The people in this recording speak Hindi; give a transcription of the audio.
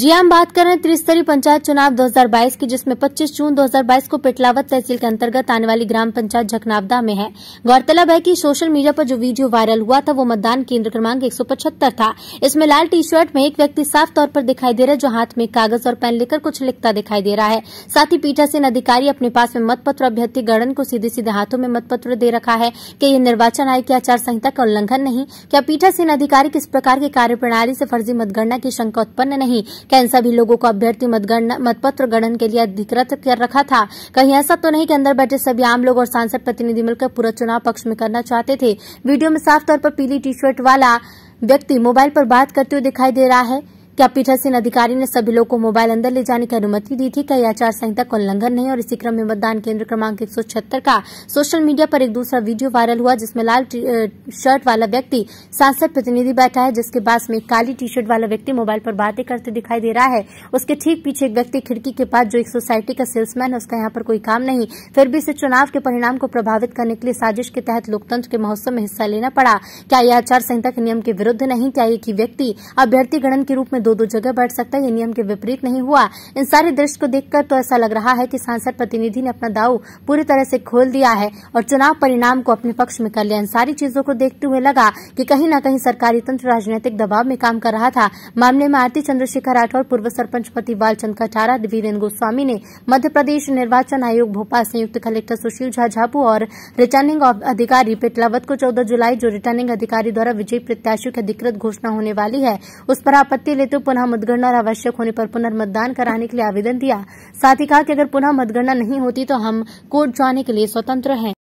जी हाँ, हम बात कर रहे हैं त्रिस्तरीय पंचायत चुनाव 2022 की जिसमें 25 जून 2022 को पिटलावत तहसील के अंतर्गत आने वाली ग्राम पंचायत झकनावदा में है गौरतलब है कि सोशल मीडिया पर जो वीडियो वायरल हुआ था वो मतदान केंद्र क्रमांक एक था इसमें लाल टी शर्ट में एक व्यक्ति साफ तौर पर दिखाई दे रहा है जो हाथ में कागज और पेन लेकर कुछ लिखता दिखाई दे रहा है साथ ही पीठासीन अधिकारी अपने पास में मतपत्र अभ्यर्थी गणन को सीधे सीधे हाथों में मतपत्र दे रखा है कि यह निर्वाचन आयोग की आचार संहिता का उल्लंघन नहीं क्या पीठासीन अधिकारी किस प्रकार की कार्यप्रणाली से फर्जी मतगणना की शंका उत्पन्न नहीं क्या इन सभी लोगों को अभ्यर्थी मतगणना मतपत्र गणन के लिए अधिकृत कर रखा था कहीं ऐसा तो नहीं कि अंदर बैठे सभी आम लोग और सांसद प्रतिनिधि मिलकर पूरा चुनाव पक्ष में करना चाहते थे वीडियो में साफ तौर पर पीली टी शर्ट वाला व्यक्ति मोबाइल पर बात करते हुए दिखाई दे रहा है क्या पीठासीन अधिकारी ने सभी लोगों को मोबाइल अंदर ले जाने की अनुमति दी थी कई आचार संहिता का उल्लंघन नहीं और इसी क्रम में मतदान केंद्र क्रमांक एक का सोशल मीडिया पर एक दूसरा वीडियो वायरल हुआ जिसमें लाल शर्ट वाला व्यक्ति सांसद प्रतिनिधि बैठा है जिसके पास में काली टी शर्ट वाला व्यक्ति मोबाइल पर बातें करते दिखाई दे रहा है उसके ठीक पीछे एक व्यक्ति खिड़की के पास जो एक सोसायटी का सेल्समैन है उसका यहाँ पर कोई काम नहीं फिर भी इसे चुनाव के परिणाम को प्रभावित करने के लिए साजिश के तहत लोकतंत्र के महोत्सव में हिस्सा लेना पड़ा क्या यह आचार संहिता के नियम के विरुद्ध नहीं क्या एक ही व्यक्ति अभ्यर्थी गणन के रूप में दो दो जगह बैठ सकता है ये नियम के विपरीत नहीं हुआ इन सारे दृश्य को देखकर तो ऐसा लग रहा है कि सांसद प्रतिनिधि ने अपना दाव पूरी तरह से खोल दिया है और चुनाव परिणाम को अपने पक्ष में कर लिया इन सारी चीजों को देखते हुए लगा कि कहीं न कहीं सरकारी तंत्र राजनीतिक दबाव में काम कर रहा था मामले में आरती चंद्रशेखर राठौर पूर्व सरपंच पति बालचंद कटारा वीरेन्द्र गोस्वामी ने मध्य प्रदेश निर्वाचन आयोग भोपाल संयुक्त कलेक्टर सुशील झा झापू और रिटर्निंग अधिकारी पेटलावत को चौदह जुलाई जो रिटर्निंग अधिकारी द्वारा विजयी प्रत्याशियों की अधिकृत घोषणा होने वाली है उस पर आपत्ति लेते लोग पुनः मतगणना आवश्यक होने पर पुनर्मतदान कराने के लिए आवेदन दिया साथ ही कहा कि अगर पुनः मतगणना नहीं होती तो हम कोर्ट जाने के लिए स्वतंत्र हैं